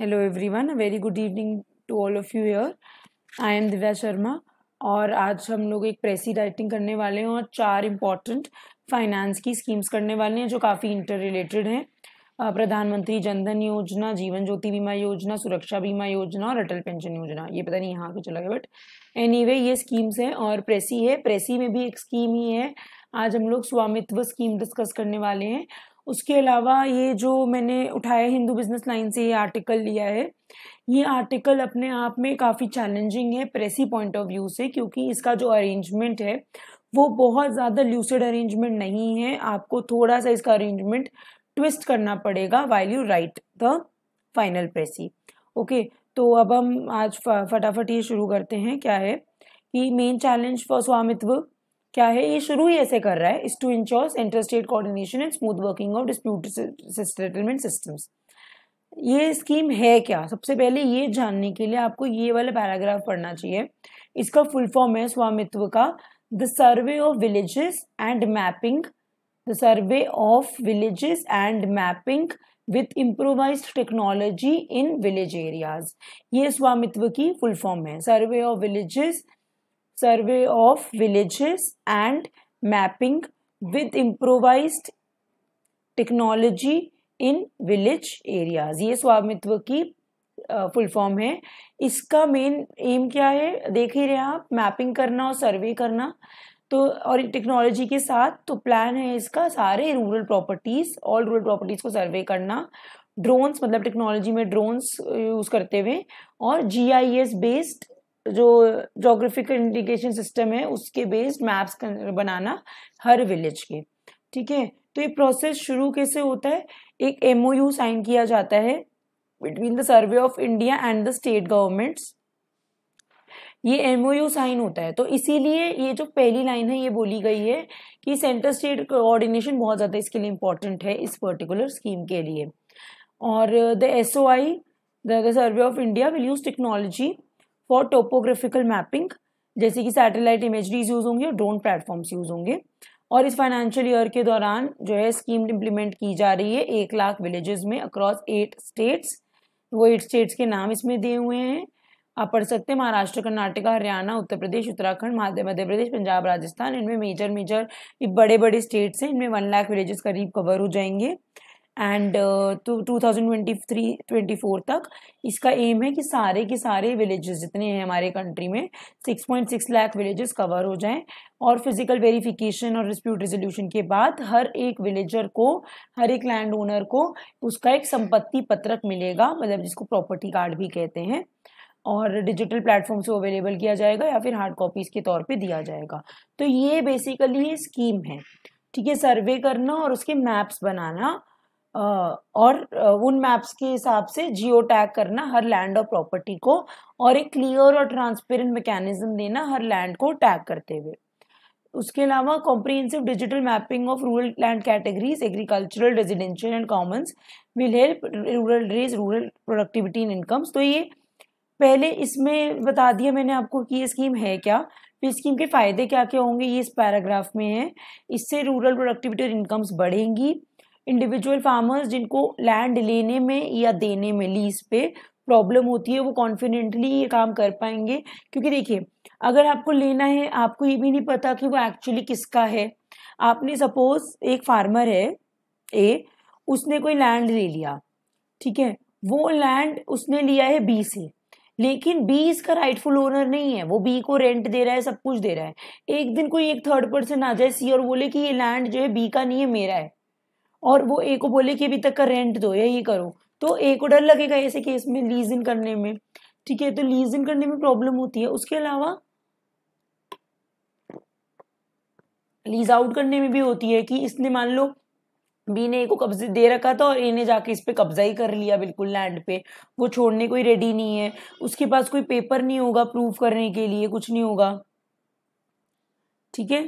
Hello everyone very good evening to all of you here I am Divya Sharma और आज हम लोग एक प्रेसी राइटिंग करने वाले हैं और चार इम्पॉर्टेंट फाइनेंस की स्कीम्स करने वाले हैं जो काफ़ी इंटर रिलेटेड हैं प्रधानमंत्री जनधन योजना जीवन ज्योति बीमा योजना सुरक्षा बीमा योजना और अटल पेंशन योजना ये पता नहीं यहाँ के चला गया बट एनी वे ये स्कीम्स हैं और प्रेसी है प्रेसी में भी एक स्कीम ही है आज हम लोग स्वामित्व स्कीम डिस्कस करने वाले हैं उसके अलावा ये जो मैंने उठाया हिंदू बिजनेस लाइन से ये आर्टिकल लिया है ये आर्टिकल अपने आप में काफ़ी चैलेंजिंग है प्रेसी पॉइंट ऑफ व्यू से क्योंकि इसका जो अरेंजमेंट है वो बहुत ज़्यादा ल्यूसिड अरेंजमेंट नहीं है आपको थोड़ा सा इसका अरेंजमेंट ट्विस्ट करना पड़ेगा while you write the final precis okay तो अब हम आज फटाफट ये शुरू करते हैं क्या है कि मेन चैलेंज फॉर स्वामित्व क्या है ये शुरू ही ऐसे कर रहा है इस to ensures inter state coordination and smooth working of dispute settlement systems ये स्कीम है क्या सबसे पहले ये जानने के लिए आपको ये वाला पैराग्राफ पढ़ना चाहिए इसका फुल फॉर्म है स्वामित्व का the survey of villages and mapping the survey of villages and mapping with improvise technology in village areas ये स्वामित्व की फुल फॉर्म है survey of villages survey of villages and mapping with improvised technology in village areas ये स्वामित्व की full form है इसका main M क्या है देख ही रहे आप मैपिंग करना और सर्वे करना तो और टेक्नोलॉजी के साथ तो प्लान है इसका सारे rural properties all rural properties को सर्वे करना ड्रोन्स मतलब टेक्नोलॉजी में ड्रोन्स यूज़ करते हुए और जी आई एस बेस्ड जो जोग्राफिकल इंडिकेशन सिस्टम है उसके बेस्ड मैप्स बनाना हर विलेज के ठीक है तो ये प्रोसेस शुरू कैसे होता है एक एमओयू साइन किया जाता है between the survey of India and the state governments ये एमओयू साइन होता है तो इसीलिए ये जो पहली लाइन है ये बोली गई है कि सेंटर स्टेट कोऑर्डिनेशन बहुत ज़्यादा इसके लिए इम्पॉर्टेंट है इस पर्टिकुलर स्कीम के लिए और the S O I the survey of India will use technology for topographical mapping जैसे कि सैटेलाइट इमेजरीज यूज़ होंगे और ड्रोन प्लेटफॉर्म्स यूज़ होंगे और इस फाइनेंशियल ईयर के दौरान जो है स्कीम इम्प्लीमेंट की जा रही है एक लाख विलेजेस में अक्रॉस एट स्टेट्स वो एट स्टेट्स के नाम इसमें दिए हुए हैं आप पढ़ सकते हैं महाराष्ट्र कर्नाटका हरियाणा उत्तर प्रदेश उत्तराखंड मध्य प्रदेश पंजाब राजस्थान इनमें मेजर मेजर ये बड़े बड़े स्टेट्स हैं इनमें वन लाख विलेजेस करीब कवर हो जाएंगे and two thousand twenty three twenty four तक इसका एम है कि सारे के सारे विलेजेस जितने हैं हमारे कंट्री में six point six lakh villages cover हो जाएं और फिजिकल वेरिफिकेशन और डिस्प्यूट रेजोल्यूशन के बाद हर एक विलेजर को हर एक लैंड ओनर को उसका एक संपत्ति पत्रक मिलेगा मतलब जिसको प्रॉपर्टी कार्ड भी कहते हैं और डिजिटल प्लेटफॉर्म से अवेलेबल किया जाएगा या फिर हार्ड कॉपीज़ के तौर पे दिया जाएगा तो ये बेसिकली स्कीम है ठीक है सर्वे करना और उसके मैप्स बनाना और उन मैप्स के हिसाब से जियो टैग करना हर लैंड और प्रॉपर्टी को और एक क्लियर और ट्रांसपेरेंट मैकेनिज्म देना हर लैंड को टैग करते हुए उसके अलावा comprehensive digital mapping of rural land categories agricultural residential and commons will help rural raise rural productivity in incomes तो ये पहले इसमें बता दिया मैंने आपको कि ये स्कीम है क्या फिर स्कीम के फायदे क्या क्या होंगे ये इस पैराग्राफ में है इससे रूरल प्रोडक्टिविटी और इनकम्स बढ़ेंगी इंडिविजुअल फार्मर्स जिनको लैंड लेने में या देने में लीज पे प्रॉब्लम होती है वो कॉन्फिडेंटली ये काम कर पाएंगे क्योंकि देखिए अगर आपको लेना है आपको ये भी नहीं पता कि वो एक्चुअली किसका है आपने सपोज एक फार्मर है ए उसने कोई लैंड ले लिया ठीक है वो लैंड उसने लिया है बी से लेकिन बी इसका राइटफुल ओनर नहीं है वो बी को रेंट दे रहा है सब कुछ दे रहा है एक दिन कोई एक थर्ड पर्सन आ जाए सी और बोले कि ये लैंड जो है बी का नहीं है मेरा है और वो ए को बोले कि अभी तक का रेंट दो या ये करो तो ए को डर लगेगा ऐसे केस में लीज इन करने में ठीक है तो लीज इन करने में प्रॉब्लम होती है उसके अलावा लीज आउट करने में भी होती है कि इसने मान लो बी ने ए को कब्जे दे रखा था और ए ने जाके इस पर कब्जा ही कर लिया बिल्कुल लैंड पे वो छोड़ने कोई रेडी नहीं है उसके पास कोई पेपर नहीं होगा प्रूफ करने के लिए कुछ नहीं होगा ठीक है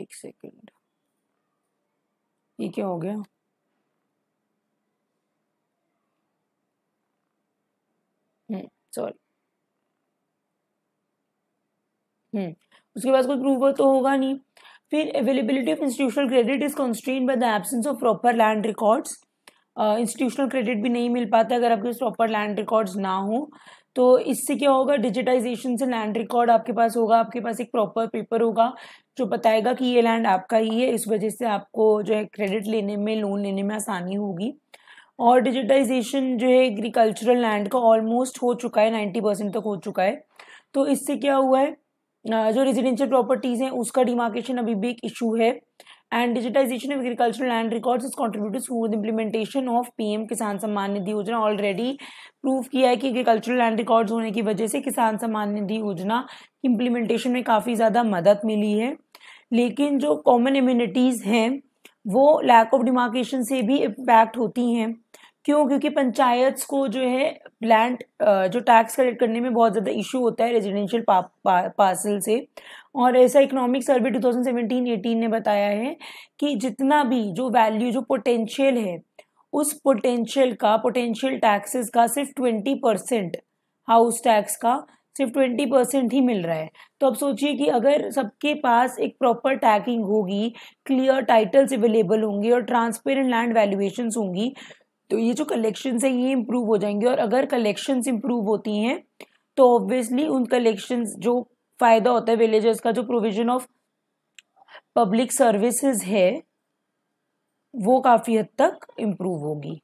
एक सेकेंड ये क्या हो गया सॉरी हम्म, हम्म उसके पास कोई प्रूफ तो होगा नहीं फिर availability of institutional credit is constrain by the absence of proper land records institutional credit भी नहीं मिल पाता अगर आपके पास प्रॉपर लैंड रिकॉर्ड्स ना हो तो इससे क्या होगा डिजिटाइजेशन से लैंड रिकॉर्ड आपके पास होगा आपके पास एक प्रॉपर पेपर होगा जो बताएगा कि ये लैंड आपका ही है इस वजह से आपको जो है क्रेडिट लेने में लोन लेने में आसानी होगी और डिजिटाइजेशन जो है एग्रीकल्चरल लैंड का ऑलमोस्ट हो चुका है नाइन्टी परसेंट तक हो चुका है तो इससे क्या हुआ है जो रेजिडेंशियल प्रॉपर्टीज़ हैं उसका डिमार्केशन अभी भी एक इशू है and digitization of agricultural land records is contributed implementation of P PM Kisan Samman निधि योजना ऑलरेडी प्रूव किया है कि एग्रीकल्चरल लैंड रिकॉर्ड्स होने की वजह से किसान सम्मान निधि योजना इम्प्लीमेंटेशन में काफ़ी ज़्यादा मदद मिली है लेकिन जो कॉमन इम्यूनिटीज़ हैं वो लैक ऑफ डिमार्केशन से भी इम्पैक्ट होती हैं क्यों क्योंकि पंचायत को जो है लैंड जो टैक्स कलेक्ट करने में बहुत ज़्यादा इशू होता है रेजिडेंशियल पा, पा, पार्सल से और ऐसा इकोनॉमिक सर्वे 2017-18 ने बताया है कि जितना भी जो वैल्यू जो पोटेंशियल है उस पोटेंशियल का पोटेंशियल टैक्सेस का सिर्फ ट्वेंटी परसेंट हाउस टैक्स का सिर्फ ट्वेंटी परसेंट ही मिल रहा है तो अब सोचिए कि अगर सबके पास एक प्रॉपर टैकिंग होगी क्लियर टाइटल्स अवेलेबल होंगे और ट्रांसपेरेंट लैंड वैल्यूएशंस होंगी तो ये जो कलेक्शन है ये इम्प्रूव हो जाएंगे और अगर कलेक्शंस इम्प्रूव होती हैं तो ऑब्वियसली उन कलेक्शंस जो फ़ायदा होता है विलेजर्स का जो प्रोविजन ऑफ पब्लिक सर्विसेज है वो काफ़ी हद तक इम्प्रूव होगी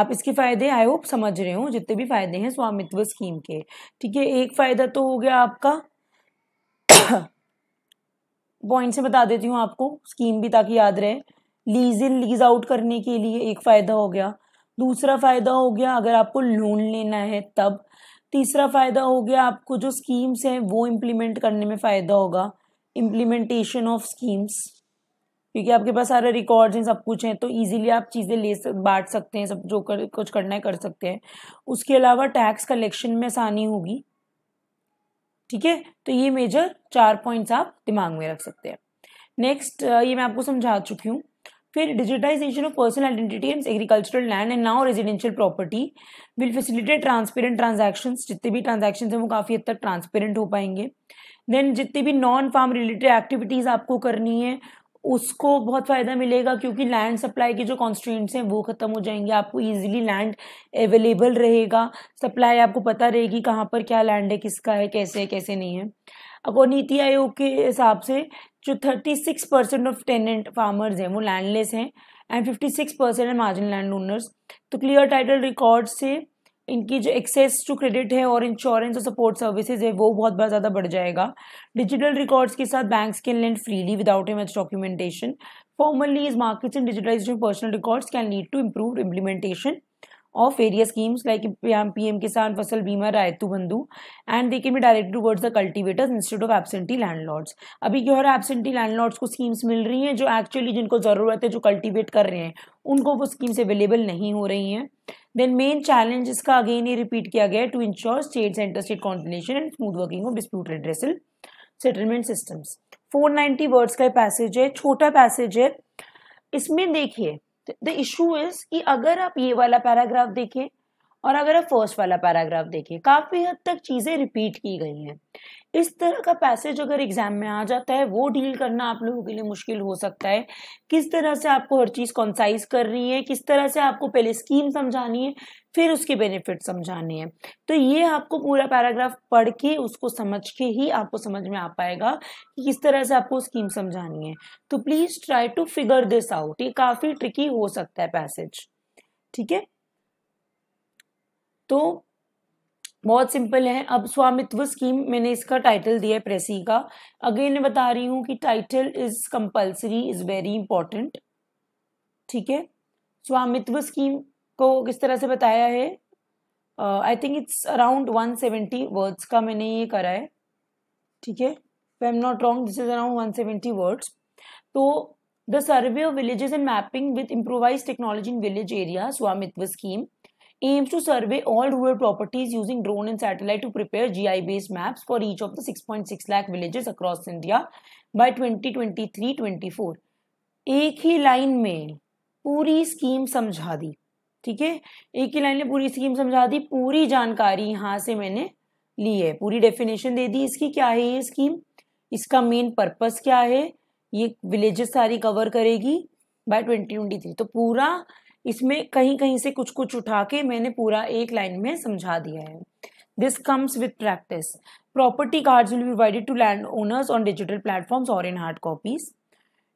आप इसके फ़ायदे आई होप समझ रहे हो जितने भी फ़ायदे हैं स्वामित्व स्कीम के ठीक है एक फ़ायदा तो हो गया आपका पॉइंट से बता देती हूँ आपको स्कीम भी ताकि याद रहे लीज इन लीज आउट करने के लिए एक फ़ायदा हो गया दूसरा फ़ायदा हो गया अगर आपको लोन लेना है तब तीसरा फ़ायदा हो गया आपको जो स्कीम्स हैं वो इम्प्लीमेंट करने में फ़ायदा होगा इम्प्लीमेंटेशन ऑफ स्कीम्स क्योंकि आपके पास सारे रिकॉर्ड्स हैं सब कुछ हैं तो इजीली आप चीज़ें ले सक, बांट सकते हैं सब जो कर कुछ करना है कर सकते हैं उसके अलावा टैक्स कलेक्शन में आसानी होगी ठीक है तो ये मेजर चार पॉइंट्स आप दिमाग में रख सकते हैं नेक्स्ट ये मैं आपको समझा चुकी हूँ फिर digitization of personal identity and agricultural land and now residential property will facilitate transparent transaction जितने भी ट्रांजेक्शन हैं वो काफ़ी हद तक ट्रांसपेरेंट हो पाएंगे देन जितनी भी नॉन फार्म रिलेटेड एक्टिविटीज़ आपको करनी है उसको बहुत फ़ायदा मिलेगा क्योंकि लैंड सप्लाई के जो कॉन्स्टिट्यूंट्स हैं वो ख़त्म हो जाएंगे आपको इजीली लैंड अवेलेबल रहेगा सप्लाई आपको पता रहेगी कहाँ पर क्या लैंड है किसका है कैसे है कैसे नहीं है अगर नीति आयोग के हिसाब से जो thirty six percent of tenant farmers हैं वो लैंडलेस हैं एंड फिफ्टी सिक्स परसेंट है मार्जिन लैंड ओनर्स तो क्लियर टाइटल रिकॉर्ड से इनकी जो एक्सेस टू क्रेडिट है और इंश्योरेंस और सपोर्ट सर्विसेज है वो बहुत बहुत ज़्यादा बढ़ जाएगा डिजिटल रिकॉर्ड्स के साथ banks can land freely without a much documentation formally is markets in digitalization personal records can lead to improve implementation of various schemes like PM Kisan, Fasal Bima, Raitu Bandhu, and they can be directed towards the cultivators instead of absentee landlords. अभी क्या हो रहा है absentee landlords को schemes मिल रही हैं जो actually जिनको ज़रूरत है जो cultivate कर रहे हैं उनको वो schemes available नहीं हो रही हैं देन मेन चैलेंज इसका अगेन ये रिपीट किया गया to ensure state inter state continuation and smooth working of dispute addressal settlement systems 490 words का पैसेज है छोटा पैसेज है इसमें देखिए द इशू इज कि अगर आप ये वाला पैराग्राफ देखें और अगर आप फर्स्ट वाला पैराग्राफ देखिए काफी हद तक चीजें रिपीट की गई हैं इस तरह का पैसेज अगर एग्जाम में आ जाता है वो डील करना आप लोगों के लिए मुश्किल हो सकता है किस तरह से आपको हर चीज कॉन्साइज करनी है किस तरह से आपको पहले स्कीम समझानी है फिर उसके बेनिफिट समझाने हैं तो ये आपको पूरा पैराग्राफ पढ़ के उसको समझ के ही आपको समझ में आ पाएगा कि किस तरह से आपको स्कीम समझानी है तो please try to figure this out ये काफी ट्रिकी हो सकता है पैसेज ठीक है तो बहुत सिंपल है अब स्वामित्व स्कीम मैंने इसका टाइटल दिया है प्रेसी का अगेन बता रही हूँ कि title is compulsory is very important ठीक है स्वामित्व स्कीम को किस तरह से बताया है I think it's around one seventy words का मैंने ये करा है ठीक है I am not wrong this is around 170 seventy words तो the survey of villages and mapping with improvise technology in village area Swamitva scheme aims to survey all rural properties using drone and satellite to prepare G I based maps for each of the six point six lakh villages across India by twenty twenty three twenty four एक ही line में पूरी scheme समझा दी ठीक है एक ही line में पूरी स्कीम समझा दी पूरी जानकारी यहाँ से मैंने ली है पूरी डेफिनेशन दे दी इसकी क्या है ये स्कीम इसका मेन पर्पस क्या है ये विलेजेस सारी कवर करेगी बाय ट्वेंटी ट्वेंटी थ्री तो पूरा इसमें कहीं कहीं से कुछ कुछ उठा के मैंने पूरा एक लाइन में समझा दिया है this comes with practice property cards will be provided to land owners on digital platforms और in hard copies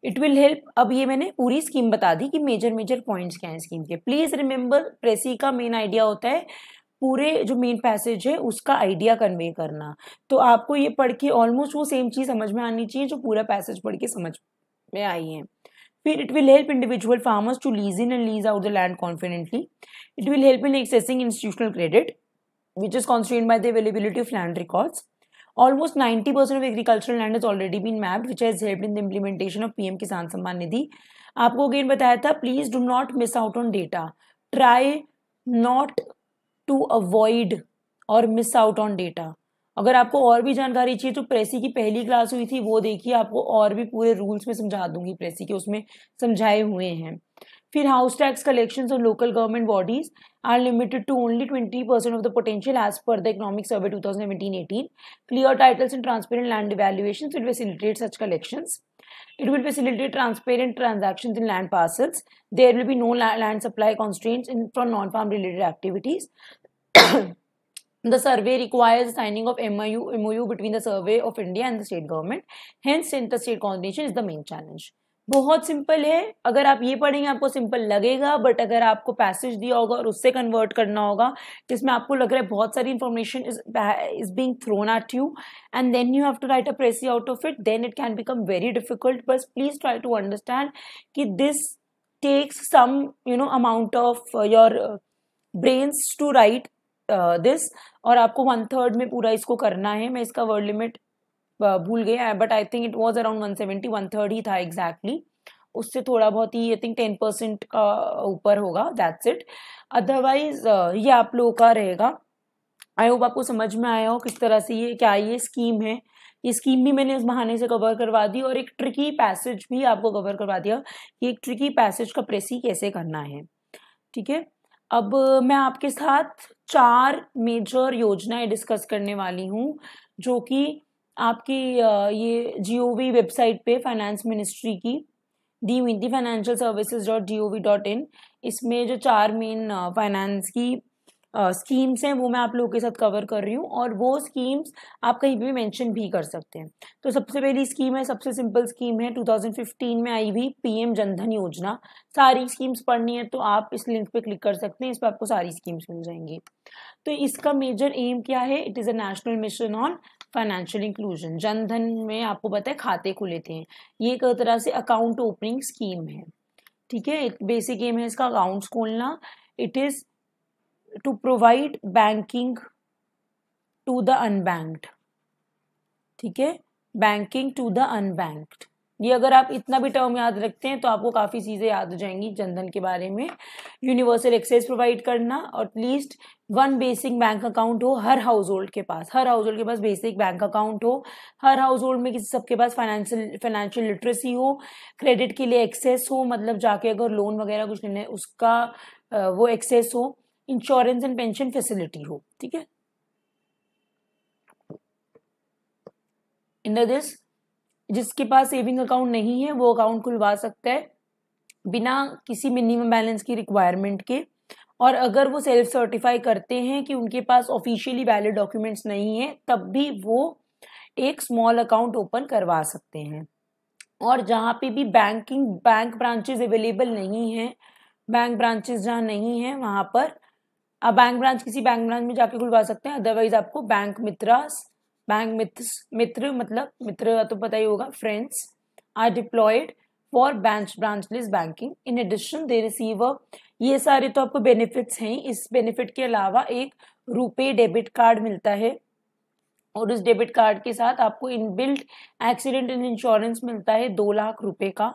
it will help अब ये मैंने पूरी स्कीम बता दी कि मेजर मेजर पॉइंट्स क्या हैं स्कीम के प्लीज़ रिमेंबर प्रेसी का मेन आइडिया होता है पूरे जो मेन पैसेज है उसका आइडिया कन्वे करना तो आपको ये पढ़ के ऑलमोस्ट वो सेम चीज़ समझ में आनी चाहिए जो पूरा पैसेज पढ़ के समझ में आई है फिर it will help individual farmers to lease in and lease out the land confidently it will help in accessing institutional credit which is constant by the availability of land records Almost 90% of agricultural land is already been mapped which has help in implementation of P M Kisan Samman Nidhi आपको again बताया था please do not miss out on data try not to avoid और miss out on data अगर आपको और भी जानकारी चाहिए तो प्रेसी की पहली क्लास हुई थी वो देखिए आपको और भी पूरे रूल्स में समझा दूंगी प्रेसी के उसमें समझाए हुए हैं फिर house tax collections on local government bodies are limited to only 20% of the potential, as per the Economic Survey two 18 Clear titles and transparent land transparent will facilitate such collections. It will facilitate transparent transactions in land parcels. There will be no land supply constraints from non-farm related activities. the survey requires signing of MOU, MOU between the Survey of India and the state government. Hence, inter-state coordination is the main challenge. बहुत simple है अगर आप ये पढ़ेंगे आपको simple लगेगा but अगर आपको पैसेज दिया होगा और उससे कन्वर्ट करना होगा जिसमें आपको लग रहा है बहुत सारी information is is being thrown at you and then you have to write a precis out of it then it can become very difficult बस प्लीज ट्राई टू अंडरस्टैंड कि this takes some you know amount of your brains to write this और आपको one third में पूरा इसको करना है मैं इसका वर्ड लिमिट भूल गया है but I think it was around one seventy one third ही था एग्जैक्टली exactly. उससे थोड़ा बहुत ही आई थिंक टेन परसेंट का ऊपर होगा दैट्स इट अदरवाइज ये आप लोगों का रहेगा आई होप आपको समझ में आया हो किस तरह से ये क्या ये स्कीम है ये स्कीम भी मैंने इस बहाने से कवर करवा दी और एक ट्रिकी पैसेज भी आपको कवर करवा दिया कि एक ट्रिकी पैसेज का प्रेसी कैसे करना है ठीक है अब मैं आपके साथ चार मेजर योजनाएं डिस्कस करने वाली हूँ जो कि आपकी ये जी वेबसाइट पे फाइनेंस मिनिस्ट्री की दी हुई थी financial services dot G O V dot in इसमें जो चार मेन फाइनेंस की स्कीम्स हैं वो मैं आप लोगों के साथ कवर कर रही हूँ और वो स्कीम्स आप कहीं भी मेंशन भी कर सकते हैं तो सबसे पहली स्कीम है सबसे सिंपल स्कीम है 2015 में आई हुई पीएम जनधन योजना सारी स्कीम्स पढ़नी है तो आप इस लिंक पे क्लिक कर सकते हैं इस पर आपको सारी स्कीम्स मिल जाएंगी तो इसका मेजर एम क्या है it is a national mission on financial inclusion Jan Dhan में आपको पता है खाते खुले थे ये एक तरह से अकाउंट ओपनिंग स्कीम है ठीक है बेसिक एम है इसका अकाउंट्स खोलना it is to provide banking to the unbanked ठीक है बैंकिंग टू द अनबैंक्ड ये अगर आप इतना भी टर्म याद रखते हैं तो आपको काफ़ी चीज़ें याद हो जाएंगी जनधन के बारे में यूनिवर्सल एक्सेस प्रोवाइड करना और least one basic bank account हो हर हाउस होल्ड के पास हर हाउस होल्ड के पास बेसिक बैंक अकाउंट हो हर हाउस होल्ड में किसी सबके पास फाइनेंशियल फाइनेंशियल लिटरेसी हो क्रेडिट के लिए एक्सेस हो मतलब जाके अगर लोन वगैरह कुछ लेना है उसका वो एक्सेस हो इंश्योरेंस एंड पेंशन फैसिलिटी हो ठीक है इन दिस जिसके पास सेविंग अकाउंट नहीं है वो अकाउंट खुलवा सकता है बिना किसी मिनिमम बैलेंस की रिक्वायरमेंट के और अगर वो सेल्फ सर्टिफाई करते हैं कि उनके पास ऑफिशियली वैलिड डॉक्यूमेंट्स नहीं है तब भी वो एक स्मॉल अकाउंट ओपन करवा सकते हैं और जहाँ पे भी बैंकिंग बैंक ब्रांचेज अवेलेबल नहीं हैं बैंक ब्रांचेज जहाँ नहीं हैं वहाँ पर आप बैंक ब्रांच किसी बैंक ब्रांच में जाके खुलवा सकते हैं अदरवाइज आपको बैंक मित्रास बैंक मित्र मित्र मतलब मित्र तो पता ही होगा friends are deployed for branch branchless banking in addition they receive ये सारे तो आपको बेनिफिट्स हैं इस बेनिफिट के अलावा एक रुपे डेबिट कार्ड मिलता है और उस डेबिट कार्ड के साथ आपको इनबिल्ट एक्सीडेंट एंड इंश्योरेंस मिलता है दो लाख रुपए का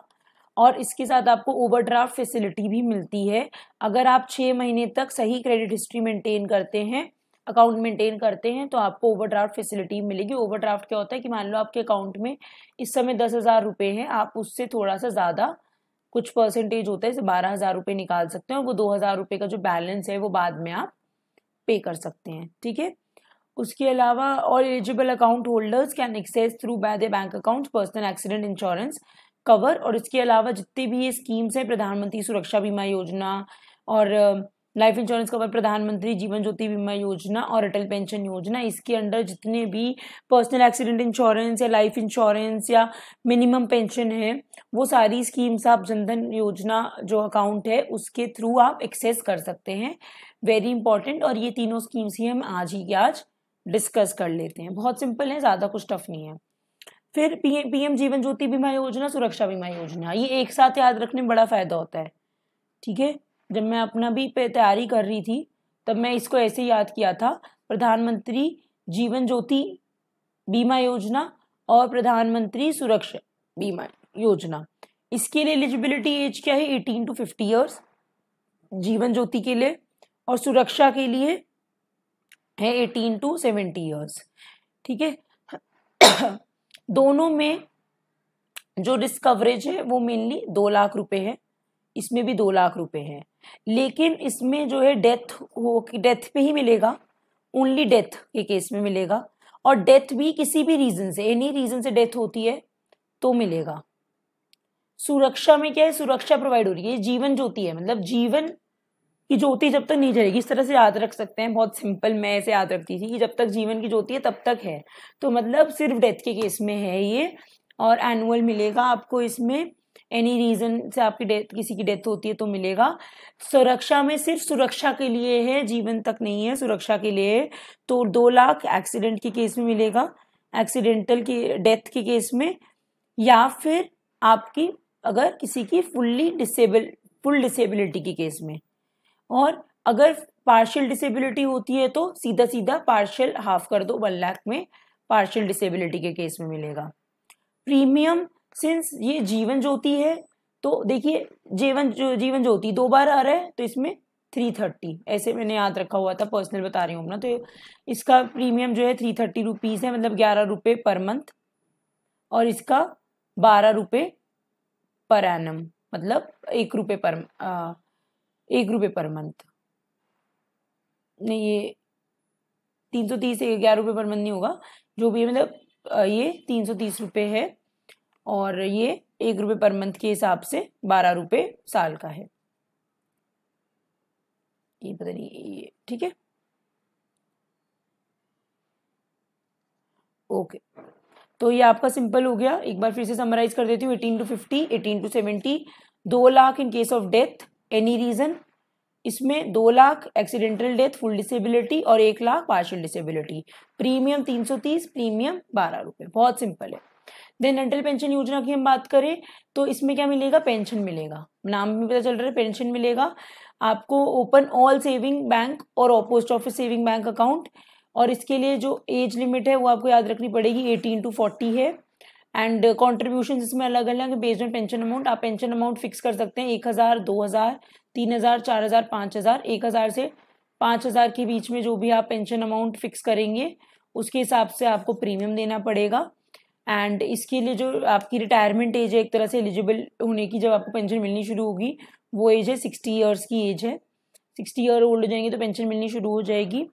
और इसके साथ आपको ओवरड्राफ्ट फैसिलिटी भी मिलती है अगर आप छः महीने तक सही क्रेडिट हिस्ट्री मेंटेन करते हैं अकाउंट मेंटेन करते हैं तो आपको ओवरड्राफ्ट फैसिलिटी मिलेगी ओवरड्राफ्ट क्या होता है कि मान लो आपके अकाउंट में इस समय दस हज़ार रुपये हैं आप उससे थोड़ा सा ज़्यादा कुछ परसेंटेज होता है जैसे बारह हज़ार रुपये निकाल सकते हैं और वो दो हज़ार रुपये का जो बैलेंस है वो बाद में आप पे कर सकते हैं ठीक है उसके अलावा और eligible account holders can access through by the bank account personal accident insurance cover और इसके अलावा जितने भी ये स्कीम्स हैं प्रधानमंत्री सुरक्षा बीमा योजना और लाइफ इंश्योरेंस कवर प्रधानमंत्री जीवन ज्योति बीमा योजना और अटल पेंशन योजना इसके अंडर जितने भी पर्सनल एक्सीडेंट इंश्योरेंस या लाइफ इंश्योरेंस या मिनिमम पेंशन है वो सारी स्कीम्स आप जनधन योजना जो अकाउंट है उसके थ्रू आप एक्सेस कर सकते हैं वेरी इंपॉर्टेंट और ये तीनों स्कीम्स ही हम आज ही आज डिस्कस कर लेते हैं बहुत सिंपल है ज़्यादा कुछ टफ नहीं है फिर पी एम जीवन ज्योति बीमा योजना सुरक्षा बीमा योजना ये एक साथ याद रखने में बड़ा फायदा होता है ठीक है जब मैं अपना भी पे तैयारी कर रही थी तब मैं इसको ऐसे याद किया था प्रधानमंत्री जीवन ज्योति बीमा योजना और प्रधानमंत्री सुरक्षा बीमा योजना इसके लिए एलिजिबिलिटी एज क्या है एटीन टू फिफ्टी ईयर्स जीवन ज्योति के लिए और सुरक्षा के लिए है एटीन टू सेवेंटी ईयर्स ठीक है दोनों में जो रिस्क कवरेज है वो मेनली दो लाख रुपए है इसमें भी दो लाख रुपए हैं लेकिन इसमें जो है डेथ हो डेथ पे ही मिलेगा ओनली डेथ के केस में मिलेगा और डेथ भी किसी भी रीज़न से एनी रीज़न से डेथ होती है तो मिलेगा सुरक्षा में क्या है सुरक्षा प्रोवाइड हो रही है जीवन ज्योति है मतलब जीवन की ज्योति जब तक नहीं जलेगी इस तरह से याद रख सकते हैं बहुत सिंपल मैं ऐसे याद रखती थी कि जब तक जीवन की ज्योति है तब तक है तो मतलब सिर्फ डेथ के केस में है ये और एनुअल मिलेगा आपको इसमें एनी रीजन से आपकी डेथ किसी की डेथ होती है तो मिलेगा सुरक्षा में सिर्फ सुरक्षा के लिए है जीवन तक नहीं है सुरक्षा के लिए तो दो लाख एक्सीडेंट के केस में मिलेगा एक्सीडेंटल की डेथ के केस में या फिर आपकी अगर किसी की फुल्ली डिसेबल फुल डिसेबिलिटी के केस में और अगर पार्शियल डिसेबिलिटी होती है तो सीधा सीधा पार्शियल हाफ कर दो वन लाख में पार्शियल डिसेबिलिटी के केस में मिलेगा प्रीमियम सिंस ये जीवन ज्योति है तो देखिए जीवन जो जीवन ज्योति दो बार आ रहा है तो इसमें थ्री थर्टी ऐसे मैंने याद रखा हुआ था पर्सनल बता रही हूँ अपना तो इसका प्रीमियम जो है थ्री थर्टी रुपीज़ है मतलब ग्यारह रुपये पर मंथ और इसका बारह रुपये पर एनम मतलब एक रुपये पर आ, एक रुपये पर मंथ नहीं ये तीन सौ तीस ग्यारह रुपये पर मंथ नहीं होगा जो भी मतलब ये तीन सौ तीस रुपये है और ये एक रुपये पर मंथ के हिसाब से बारह रुपये साल का है ये पता नहीं ये ठीक है ओके तो ये आपका सिंपल हो गया एक बार फिर से समराइज कर देती हूँ eighteen to fifty eighteen to seventy दो lakh in case of death any reason इसमें दो lakh accidental death full disability और एक लाख पार्शियल डिसेबिलिटी प्रीमियम तीन सौ तीस प्रीमियम बारह रुपये बहुत सिंपल है देन अटल पेंशन योजना की हम बात करें तो इसमें क्या मिलेगा पेंशन मिलेगा नाम भी पता चल रहा है पेंशन मिलेगा आपको ओपन ऑल सेविंग बैंक और post office saving bank account और इसके लिए जो एज लिमिट है वो आपको याद रखनी पड़ेगी एटीन टू फोर्टी है एंड कॉन्ट्रीब्यूशन इसमें अलग अलग बेस्ड ऑन पेंशन अमाउंट आप पेंशन अमाउंट फिक्स कर सकते हैं एक हज़ार दो हज़ार तीन हज़ार चार हज़ार पाँच हज़ार एक हज़ार से पाँच हज़ार के बीच में जो भी आप पेंशन अमाउंट फिक्स करेंगे उसके हिसाब से आपको प्रीमियम देना पड़ेगा एंड इसके लिए जो आपकी रिटायरमेंट एज है एक तरह से एलिजिबल होने की जब आपको पेंशन मिलनी शुरू होगी वो एज है सिक्सटी ईयर्स की एज है सिक्सटी ईयर ओल्ड हो जाएंगे तो पेंशन मिलनी शुरू हो जाएगी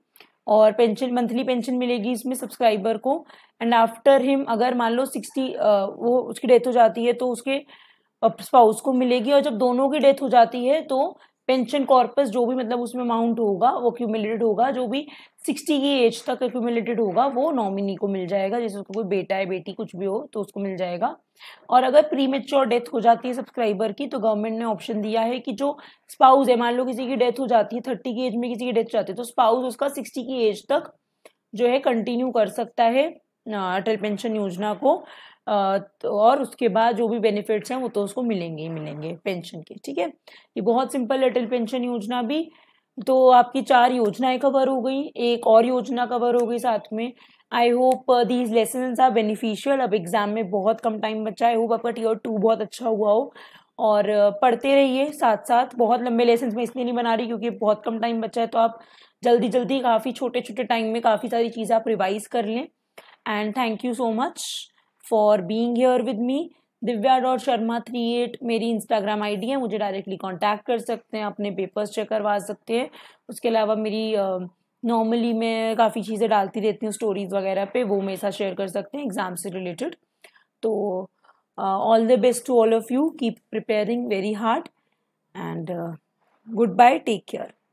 और पेंशन मंथली पेंशन मिलेगी इसमें सब्सक्राइबर को एंड आफ्टर हिम अगर मान लो सिक्सटी वो उसकी डेथ हो जाती है तो उसके स्पाउस को मिलेगी और जब दोनों की डेथ हो जाती है तो पेंशन कॉर्पस जो भी मतलब उसमें अमाउंट होगा वो क्यूमुलेटेड होगा जो भी सिक्सटी की एज तक क्यूमुलेटेड होगा वो नॉमिनी को मिल जाएगा जैसे उसका कोई बेटा है बेटी कुछ भी हो तो उसको मिल जाएगा और अगर प्री मेच्योर डेथ हो जाती है सब्सक्राइबर की तो गवर्नमेंट ने ऑप्शन दिया है कि जो स्पाउस है मान लो किसी की डेथ हो जाती है थर्टी की एज में किसी की डेथ हो जाती है तो स्पाउस उसका सिक्सटी की एज तक जो है कंटिन्यू कर सकता है अटल पेंशन योजना को तो और उसके बाद जो भी बेनिफिट्स हैं वो तो उसको मिलेंगे ही मिलेंगे पेंशन के ठीक है ये बहुत सिंपल अटल पेंशन योजना भी तो आपकी चार योजनाएं कवर हो गई एक और योजना कवर हो गई साथ में I hope these lesson are beneficial अब एग्जाम में बहुत कम टाइम बचा है होप आपका टीयर टू बहुत अच्छा हुआ हो और पढ़ते रहिए साथ साथ बहुत लंबे लेसन में इसलिए नहीं बना रही क्योंकि बहुत कम टाइम बचा है तो आप जल्दी जल्दी काफ़ी छोटे छोटे टाइम में काफ़ी सारी चीज़ें आप रिवाइज कर लें and thank you so much for being here with me Divya dot Sharma three eight मेरी इंस्टाग्राम आईडी है मुझे डायरेक्टली कांटेक्ट कर सकते हैं अपने पेपर्स चेक करवा सकते हैं उसके अलावा मेरी नॉर्मली मैं काफ़ी चीज़ें डालती रहती हूँ स्टोरीज़ वगैरह पे वो मेरे साथ शेयर कर सकते हैं एग्ज़ाम से रिलेटेड तो all the best to all of you keep preparing very hard and good bye take care